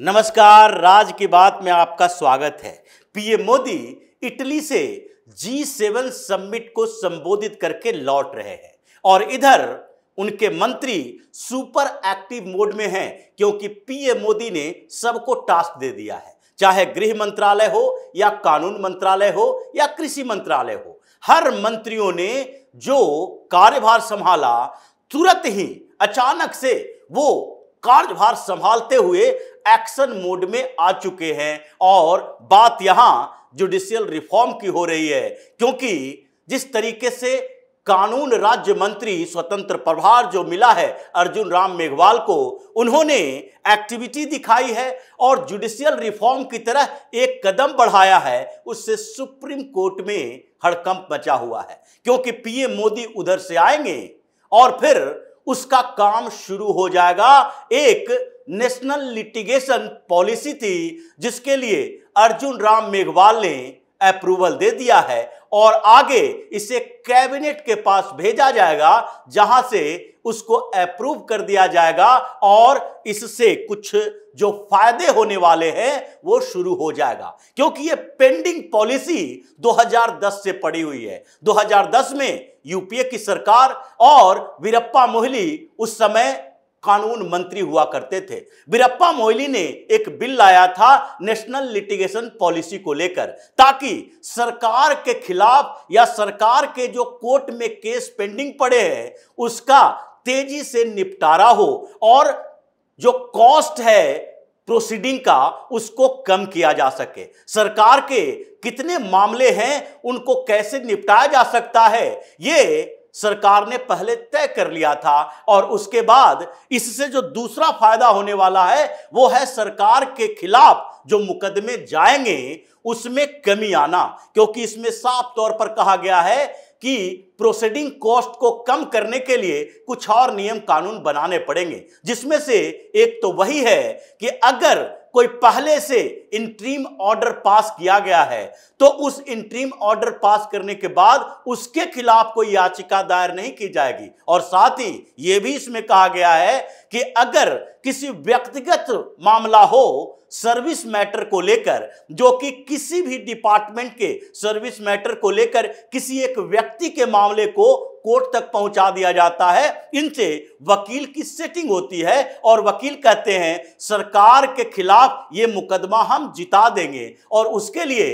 नमस्कार राज की बात में आपका स्वागत है पीएम मोदी इटली से जी सेवन समिट को संबोधित करके लौट रहे हैं और इधर उनके मंत्री सुपर एक्टिव मोड में हैं क्योंकि पीएम मोदी ने सबको टास्क दे दिया है चाहे गृह मंत्रालय हो या कानून मंत्रालय हो या कृषि मंत्रालय हो हर मंत्रियों ने जो कार्यभार संभाला तुरंत ही अचानक से वो कार्यभार संभालते हुए एक्शन मोड में आ चुके हैं और बात यहां जुडिशियल रिफॉर्म की हो रही है क्योंकि जिस तरीके से कानून राज्य मंत्री स्वतंत्र प्रभार जो मिला है अर्जुन राम मेघवाल को उन्होंने एक्टिविटी दिखाई है और जुडिशियल रिफॉर्म की तरह एक कदम बढ़ाया है उससे सुप्रीम कोर्ट में हड़कंप मचा हुआ है क्योंकि पीएम मोदी उधर से आएंगे और फिर उसका काम शुरू हो जाएगा एक नेशनल लिटिगेशन पॉलिसी थी जिसके लिए अर्जुन राम मेघवाल ने अप्रूवल दे दिया है और आगे इसे कैबिनेट के पास भेजा जाएगा जहां से उसको अप्रूव कर दिया जाएगा और इससे कुछ जो फायदे होने वाले हैं वो शुरू हो जाएगा क्योंकि ये पेंडिंग पॉलिसी 2010 से पड़ी हुई है 2010 में यूपीए की सरकार और वीरप्पा मोहली उस समय कानून मंत्री हुआ करते थे बीरप्पा मोइली ने एक बिल लाया था नेशनल लिटिगेशन पॉलिसी को लेकर ताकि सरकार के खिलाफ या सरकार के जो कोर्ट में केस पेंडिंग पड़े हैं उसका तेजी से निपटारा हो और जो कॉस्ट है प्रोसीडिंग का उसको कम किया जा सके सरकार के कितने मामले हैं उनको कैसे निपटाया जा सकता है ये सरकार ने पहले तय कर लिया था और उसके बाद इससे जो दूसरा फायदा होने वाला है वो है सरकार के खिलाफ जो मुकदमे जाएंगे उसमें कमी आना क्योंकि इसमें साफ तौर पर कहा गया है कि प्रोसेडिंग कॉस्ट को कम करने के लिए कुछ और नियम कानून बनाने पड़ेंगे जिसमें से एक तो वही है कि अगर कोई पहले से इंट्रीम ऑर्डर पास किया गया है तो उस इंट्रीम ऑर्डर पास करने के बाद उसके खिलाफ कोई याचिका दायर नहीं की जाएगी और साथ ही यह भी इसमें कहा गया है कि अगर किसी व्यक्तिगत मामला हो सर्विस मैटर को लेकर जो कि किसी भी डिपार्टमेंट के सर्विस मैटर को लेकर किसी एक व्यक्ति के मामले को कोर्ट तक पहुंचा दिया जाता है इनसे वकील की सेटिंग होती है और वकील कहते हैं सरकार के खिलाफ ये मुकदमा हम जिता देंगे और उसके लिए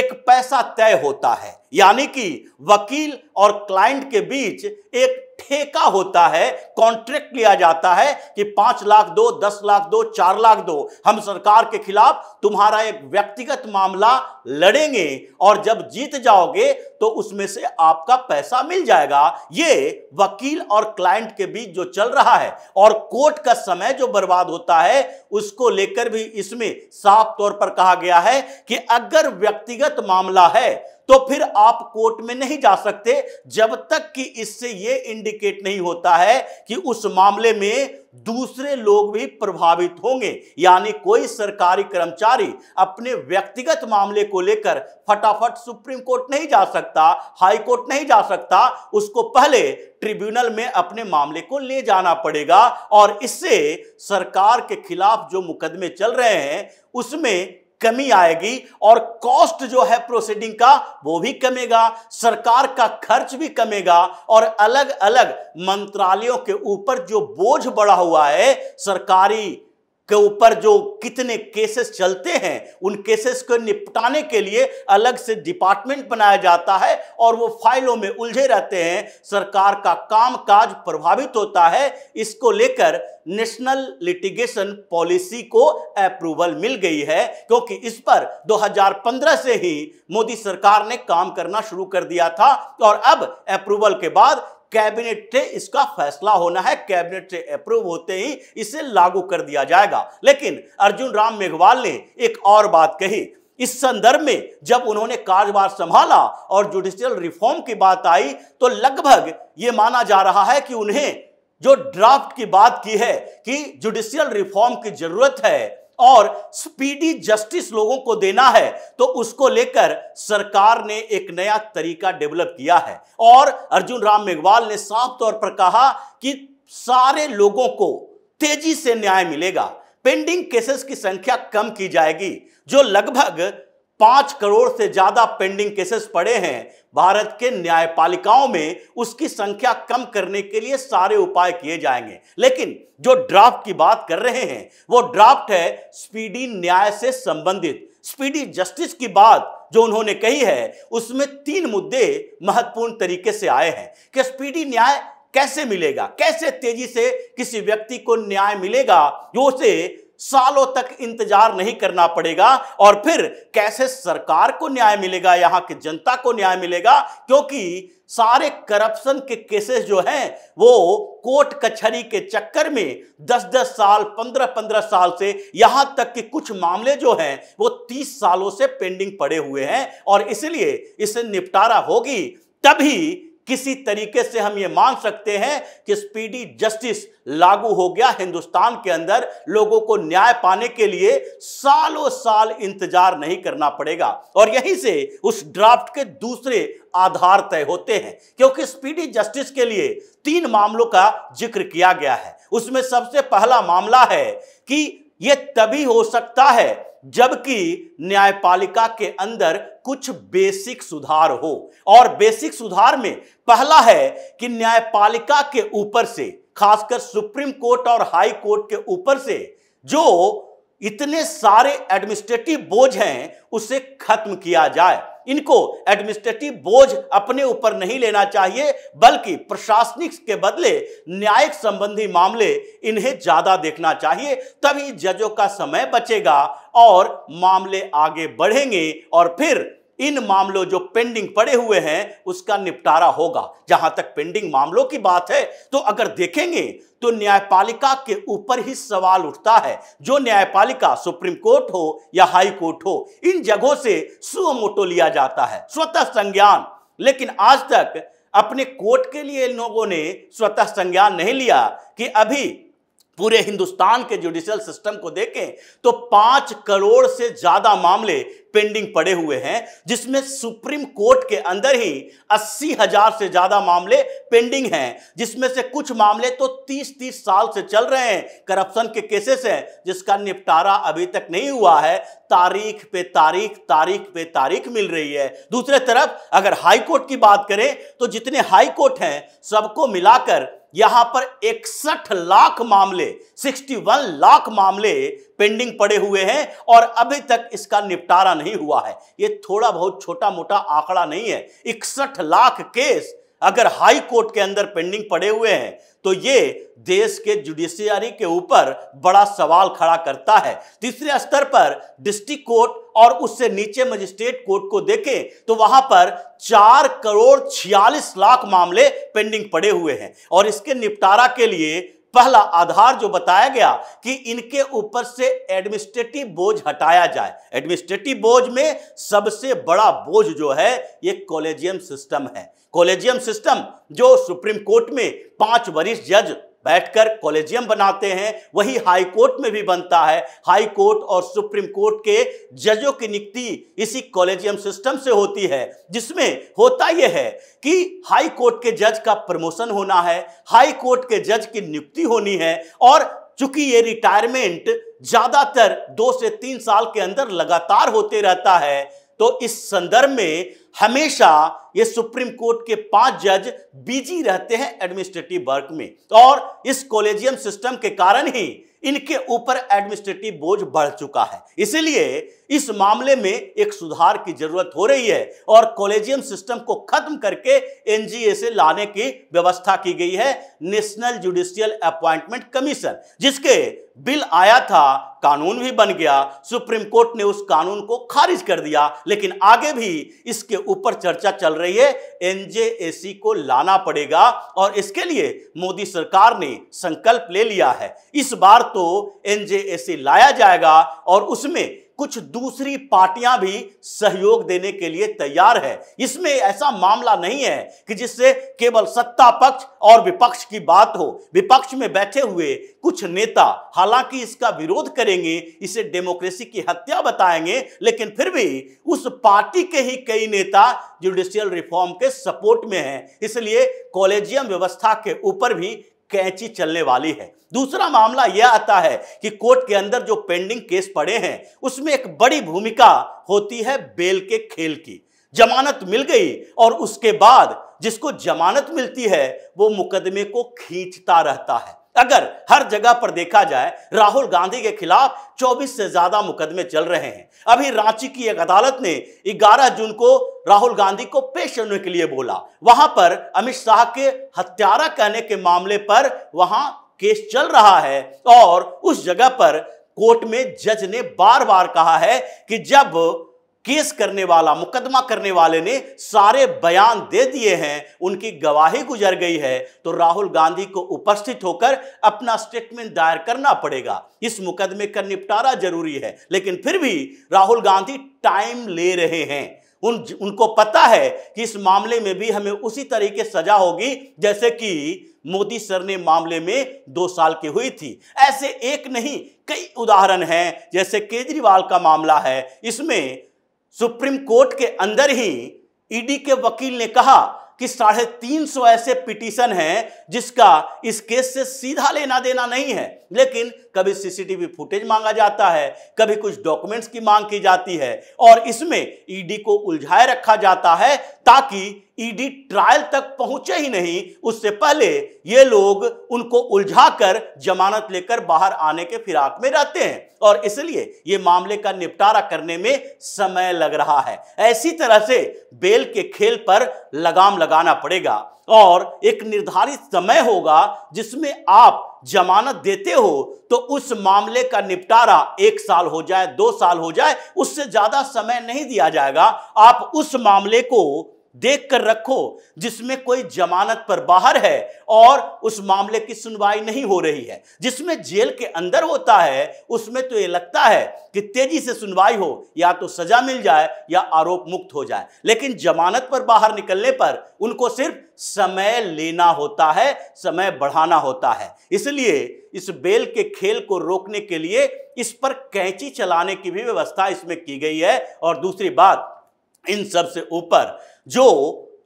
एक पैसा तय होता है यानी कि वकील और क्लाइंट के बीच एक ठेका होता है कॉन्ट्रैक्ट लिया जाता है कि पांच लाख दो दस लाख दो चार लाख दो हम सरकार के खिलाफ तुम्हारा एक व्यक्तिगत मामला लड़ेंगे और जब जीत जाओगे तो उसमें से आपका पैसा मिल जाएगा ये वकील और क्लाइंट के बीच जो चल रहा है और कोर्ट का समय जो बर्बाद होता है उसको लेकर भी इसमें साफ तौर पर कहा गया है कि अगर व्यक्तिगत मामला है तो फिर आप कोर्ट में नहीं जा सकते जब तक कि इससे ये इंडिकेट नहीं होता है कि उस मामले में दूसरे लोग भी प्रभावित होंगे यानी कोई सरकारी कर्मचारी अपने व्यक्तिगत मामले को लेकर फटाफट सुप्रीम कोर्ट नहीं जा सकता हाई कोर्ट नहीं जा सकता उसको पहले ट्रिब्यूनल में अपने मामले को ले जाना पड़ेगा और इससे सरकार के खिलाफ जो मुकदमे चल रहे हैं उसमें कमी आएगी और कॉस्ट जो है प्रोसीडिंग का वो भी कमेगा सरकार का खर्च भी कमेगा और अलग अलग मंत्रालयों के ऊपर जो बोझ बढ़ा हुआ है सरकारी के ऊपर जो कितने केसेस चलते हैं उन केसेस को निपटाने के लिए अलग से डिपार्टमेंट बनाया जाता है और वो फाइलों में उलझे रहते हैं सरकार का काम काज प्रभावित होता है इसको लेकर नेशनल लिटिगेशन पॉलिसी को अप्रूवल मिल गई है क्योंकि इस पर 2015 से ही मोदी सरकार ने काम करना शुरू कर दिया था और अब अप्रूवल के बाद कैबिनेट से इसका फैसला होना है कैबिनेट से अप्रूव होते ही इसे लागू कर दिया जाएगा लेकिन अर्जुन राम मेघवाल ने एक और बात कही इस संदर्भ में जब उन्होंने कार्यभार संभाला और जुडिशियल रिफॉर्म की बात आई तो लगभग ये माना जा रहा है कि उन्हें जो ड्राफ्ट की बात की है कि जुडिशियल रिफॉर्म की जरूरत है और स्पीडी जस्टिस लोगों को देना है तो उसको लेकर सरकार ने एक नया तरीका डेवलप किया है और अर्जुन राम मेघवाल ने साफ तौर पर कहा कि सारे लोगों को तेजी से न्याय मिलेगा पेंडिंग केसेस की संख्या कम की जाएगी जो लगभग पांच करोड़ से ज्यादा पेंडिंग केसेस पड़े हैं भारत के न्यायपालिकाओं में उसकी संख्या कम करने के लिए सारे उपाय किए जाएंगे लेकिन जो ड्राफ्ट की बात कर रहे हैं वो ड्राफ्ट है स्पीडी न्याय से संबंधित स्पीडी जस्टिस की बात जो उन्होंने कही है उसमें तीन मुद्दे महत्वपूर्ण तरीके से आए हैं कि स्पीडी न्याय कैसे मिलेगा कैसे तेजी से किसी व्यक्ति को न्याय मिलेगा जो उसे सालों तक इंतजार नहीं करना पड़ेगा और फिर कैसे सरकार को न्याय मिलेगा यहां की जनता को न्याय मिलेगा क्योंकि सारे करप्शन के केसेस जो हैं वो कोर्ट कचहरी के चक्कर में 10-10 साल 15-15 साल से यहां तक कि कुछ मामले जो हैं वो 30 सालों से पेंडिंग पड़े हुए हैं और इसलिए इससे निपटारा होगी तभी किसी तरीके से हम ये मान सकते हैं कि स्पीडी जस्टिस लागू हो गया हिंदुस्तान के अंदर लोगों को न्याय पाने के लिए सालों साल इंतजार नहीं करना पड़ेगा और यहीं से उस ड्राफ्ट के दूसरे आधार तय होते हैं क्योंकि स्पीडी जस्टिस के लिए तीन मामलों का जिक्र किया गया है उसमें सबसे पहला मामला है कि यह तभी हो सकता है जबकि न्यायपालिका के अंदर कुछ बेसिक सुधार हो और बेसिक सुधार में पहला है कि न्यायपालिका के ऊपर से खासकर सुप्रीम कोर्ट और हाई कोर्ट के ऊपर से जो इतने सारे एडमिनिस्ट्रेटिव बोझ हैं उसे खत्म किया जाए इनको एडमिनिस्ट्रेटिव बोझ अपने ऊपर नहीं लेना चाहिए बल्कि प्रशासनिक के बदले न्यायिक संबंधी मामले इन्हें ज्यादा देखना चाहिए तभी जजों का समय बचेगा और मामले आगे बढ़ेंगे और फिर इन मामलों जो पेंडिंग पड़े हुए हैं उसका निपटारा होगा जहां तक पेंडिंग मामलों की बात है तो अगर देखेंगे तो न्यायपालिका के ऊपर ही सवाल उठता है जो न्यायपालिका सुप्रीम कोर्ट हो या हाई कोर्ट हो इन जगहों से सुमोटो लिया जाता है स्वतः संज्ञान लेकिन आज तक अपने कोर्ट के लिए इन लोगों ने स्वतः संज्ञान नहीं लिया कि अभी पूरे हिंदुस्तान के जुडिशियल सिस्टम को देखें तो पांच करोड़ से ज्यादा मामले पेंडिंग पड़े हुए हैं जिसमें सुप्रीम कोर्ट के अंदर ही अस्सी हजार से ज्यादा मामले पेंडिंग हैं जिसमें से कुछ मामले तो तीस तीस साल से चल रहे हैं करप्शन के केसेस हैं जिसका निपटारा अभी तक नहीं हुआ है तारीख पे तारीख तारीख पे तारीख मिल रही है दूसरे तरफ अगर हाईकोर्ट की बात करें तो जितने हाईकोर्ट हैं सबको मिलाकर यहां पर इकसठ लाख मामले 61 लाख मामले पेंडिंग पड़े हुए हैं और अभी तक इसका निपटारा नहीं हुआ है ये थोड़ा बहुत छोटा मोटा आंकड़ा नहीं है इकसठ लाख केस अगर हाई कोर्ट के अंदर पेंडिंग पड़े हुए हैं तो ये देश के जुडिशियरी के ऊपर बड़ा सवाल खड़ा करता है तीसरे स्तर पर डिस्ट्रिक्ट कोर्ट और उससे नीचे मजिस्ट्रेट कोर्ट को देखें तो वहां पर चार करोड़ छियालीस लाख मामले पेंडिंग पड़े हुए हैं और इसके निपटारा के लिए पहला आधार जो बताया गया कि इनके ऊपर से एडमिनिस्ट्रेटिव बोझ हटाया जाए एडमिनिस्ट्रेटिव बोझ में सबसे बड़ा बोझ जो है ये कॉलेजियम सिस्टम है कॉलेजियम सिस्टम जो सुप्रीम कोर्ट में पांच वरिष्ठ जज बैठकर कॉलेजियम बनाते हैं वही हाई कोर्ट में भी बनता है हाई कोर्ट और सुप्रीम कोर्ट के जजों की नियुक्ति इसी कॉलेजियम सिस्टम से होती है जिसमें होता यह है कि हाई कोर्ट के जज का प्रमोशन होना है हाई कोर्ट के जज की नियुक्ति होनी है और चूंकि ये रिटायरमेंट ज्यादातर दो से तीन साल के अंदर लगातार होते रहता है तो इस संदर्भ में हमेशा ये सुप्रीम कोर्ट के पांच जज बिजी रहते हैं एडमिनिस्ट्रेटिव वर्क में और इस कॉलेजियम सिस्टम के कारण ही इनके ऊपर एडमिनिस्ट्रेटिव बोझ बढ़ चुका है इसलिए इस मामले में एक सुधार की जरूरत हो रही है और कॉलेजियम सिस्टम को खत्म करके एनजीए से लाने की व्यवस्था की गई है नेशनल जुडिशियल अपॉइंटमेंट कमीशन जिसके बिल आया था कानून भी बन गया सुप्रीम कोर्ट ने उस कानून को खारिज कर दिया लेकिन आगे भी इसके ऊपर चर्चा चल रही है एनजेएसी को लाना पड़ेगा और इसके लिए मोदी सरकार ने संकल्प ले लिया है इस बार तो एनजेएसी लाया जाएगा और उसमें कुछ दूसरी पार्टियां भी सहयोग देने के लिए तैयार है इसमें ऐसा मामला नहीं है कि जिससे केवल सत्ता पक्ष और विपक्ष की बात हो विपक्ष में बैठे हुए कुछ नेता हालांकि इसका विरोध करेंगे इसे डेमोक्रेसी की हत्या बताएंगे लेकिन फिर भी उस पार्टी के ही कई नेता जुडिशियल रिफॉर्म के सपोर्ट में हैं इसलिए कॉलेजियम व्यवस्था के ऊपर भी कैची चलने वाली है दूसरा मामला यह आता है कि कोर्ट के अंदर जो पेंडिंग केस पड़े हैं उसमें एक बड़ी भूमिका होती है बेल के खेल की जमानत मिल गई और उसके बाद जिसको जमानत मिलती है वो मुकदमे को खींचता रहता है अगर हर जगह पर देखा जाए राहुल गांधी के खिलाफ 24 से ज्यादा मुकदमे चल रहे हैं अभी रांची की एक अदालत ने 11 जून को राहुल गांधी को पेश होने के लिए बोला वहां पर अमित शाह के हत्यारा कहने के मामले पर वहां केस चल रहा है और उस जगह पर कोर्ट में जज ने बार बार कहा है कि जब केस करने वाला मुकदमा करने वाले ने सारे बयान दे दिए हैं उनकी गवाही गुजर गई है तो राहुल गांधी को उपस्थित होकर अपना स्टेटमेंट दायर करना पड़ेगा इस मुकदमे का निपटारा जरूरी है लेकिन फिर भी राहुल गांधी टाइम ले रहे हैं उन उनको पता है कि इस मामले में भी हमें उसी तरीके सजा होगी जैसे कि मोदी सर ने मामले में दो साल की हुई थी ऐसे एक नहीं कई उदाहरण हैं जैसे केजरीवाल का मामला है इसमें सुप्रीम कोर्ट के अंदर ही ईडी के वकील ने कहा कि साढ़े तीन सौ ऐसे पिटीशन हैं जिसका इस केस से सीधा लेना देना नहीं है लेकिन कभी सीसीटीवी फुटेज मांगा जाता है कभी कुछ डॉक्यूमेंट्स की मांग की जाती है और इसमें ईडी को उलझाए रखा जाता है ताकि ईडी ट्रायल तक पहुंचे ही नहीं उससे पहले ये लोग उनको उलझाकर जमानत लेकर बाहर आने के फिराक में रहते हैं और इसलिए ये मामले का निपटारा करने में समय लग रहा है ऐसी तरह से बेल के खेल पर लगाम लगाना पड़ेगा और एक निर्धारित समय होगा जिसमें आप जमानत देते हो तो उस मामले का निपटारा एक साल हो जाए दो साल हो जाए उससे ज्यादा समय नहीं दिया जाएगा आप उस मामले को देख कर रखो जिसमें कोई जमानत पर बाहर है और उस मामले की सुनवाई नहीं हो रही है जिसमें जेल के अंदर होता है उसमें तो ये लगता है कि तेजी से सुनवाई हो या तो सजा मिल जाए या आरोप मुक्त हो जाए लेकिन जमानत पर बाहर निकलने पर उनको सिर्फ समय लेना होता है समय बढ़ाना होता है इसलिए इस बेल के खेल को रोकने के लिए इस पर कैंची चलाने की भी व्यवस्था इसमें की गई है और दूसरी बात इन सब से ऊपर जो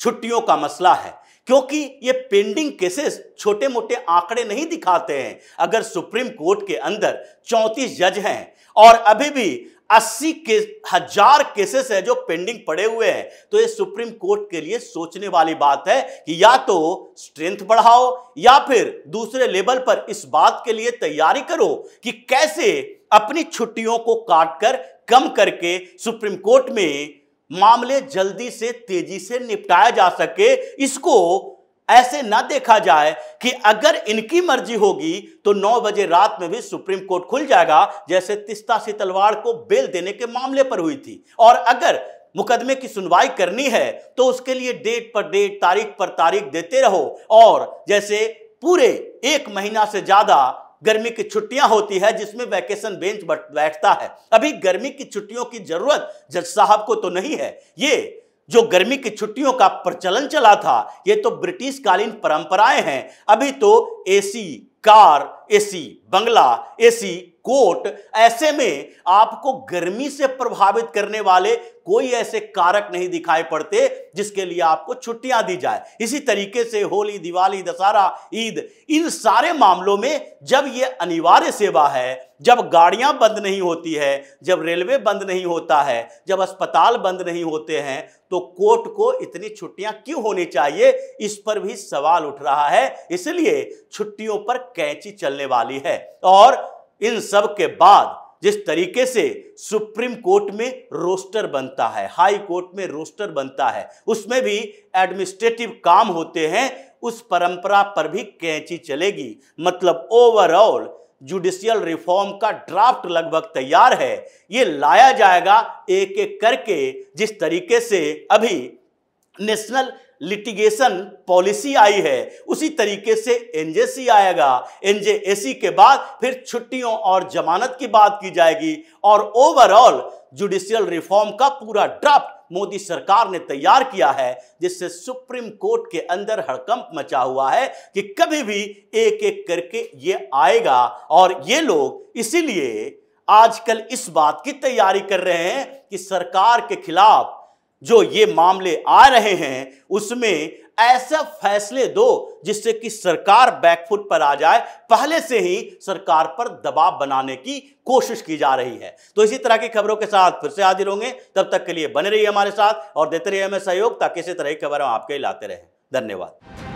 छुट्टियों का मसला है क्योंकि ये पेंडिंग केसेस छोटे मोटे आंकड़े नहीं दिखाते हैं अगर सुप्रीम कोर्ट के अंदर चौंतीस जज हैं और अभी भी अस्सी के हजार केसेस हैं जो पेंडिंग पड़े हुए हैं तो ये सुप्रीम कोर्ट के लिए सोचने वाली बात है कि या तो स्ट्रेंथ बढ़ाओ या फिर दूसरे लेवल पर इस बात के लिए तैयारी करो कि कैसे अपनी छुट्टियों को काटकर कम करके सुप्रीम कोर्ट में मामले जल्दी से तेजी से निपटाया जा सके इसको ऐसे ना देखा जाए कि अगर इनकी मर्जी होगी तो 9 बजे रात में भी सुप्रीम कोर्ट खुल जाएगा जैसे तिस्ता सी तलवार को बेल देने के मामले पर हुई थी और अगर मुकदमे की सुनवाई करनी है तो उसके लिए डेट पर डेट तारीख पर तारीख देते रहो और जैसे पूरे एक महीना से ज्यादा गर्मी की छुट्टियां होती है जिसमें वैकेशन बेंच बैठता है अभी गर्मी की छुट्टियों की जरूरत जज साहब को तो नहीं है ये जो गर्मी की छुट्टियों का प्रचलन चला था ये तो ब्रिटिश कालीन परंपराएं हैं अभी तो एसी कार एसी बंगला एसी कोट ऐसे में आपको गर्मी से प्रभावित करने वाले कोई ऐसे कारक नहीं दिखाई पड़ते जिसके लिए आपको छुट्टियां दी जाए इसी तरीके से होली दिवाली दशहरा ईद इन सारे मामलों में जब ये अनिवार्य सेवा है जब गाड़ियां बंद नहीं होती है जब रेलवे बंद नहीं होता है जब अस्पताल बंद नहीं होते हैं तो कोर्ट को इतनी छुट्टियां क्यों होनी चाहिए इस पर भी सवाल उठ रहा है इसलिए छुट्टियों पर कैंची चलने वाली है और इन सब के बाद जिस तरीके से सुप्रीम कोर्ट में रोस्टर बनता है हाई कोर्ट में रोस्टर बनता है उसमें भी एडमिनिस्ट्रेटिव काम होते हैं उस परंपरा पर भी कैंची चलेगी मतलब ओवरऑल जुडिशियल रिफॉर्म का ड्राफ्ट लगभग तैयार है ये लाया जाएगा एक एक करके जिस तरीके से अभी नेशनल लिटिगेशन पॉलिसी आई है उसी तरीके से एनजेसी आएगा एनजेएसी के बाद फिर छुट्टियों और जमानत की बात की जाएगी और ओवरऑल जुडिशियल रिफॉर्म का पूरा ड्राफ्ट मोदी सरकार ने तैयार किया है जिससे सुप्रीम कोर्ट के अंदर हड़कंप मचा हुआ है कि कभी भी एक एक करके ये आएगा और ये लोग इसीलिए आजकल इस बात की तैयारी कर रहे हैं कि सरकार के खिलाफ जो ये मामले आ रहे हैं उसमें ऐसे फैसले दो जिससे कि सरकार बैकफुट पर आ जाए पहले से ही सरकार पर दबाव बनाने की कोशिश की जा रही है तो इसी तरह की खबरों के साथ फिर से हाजिर होंगे तब तक के लिए बने रहिए हमारे साथ और देते रहिए हमें सहयोग ताकि इसी तरह की खबर हम आपके लाते रहें धन्यवाद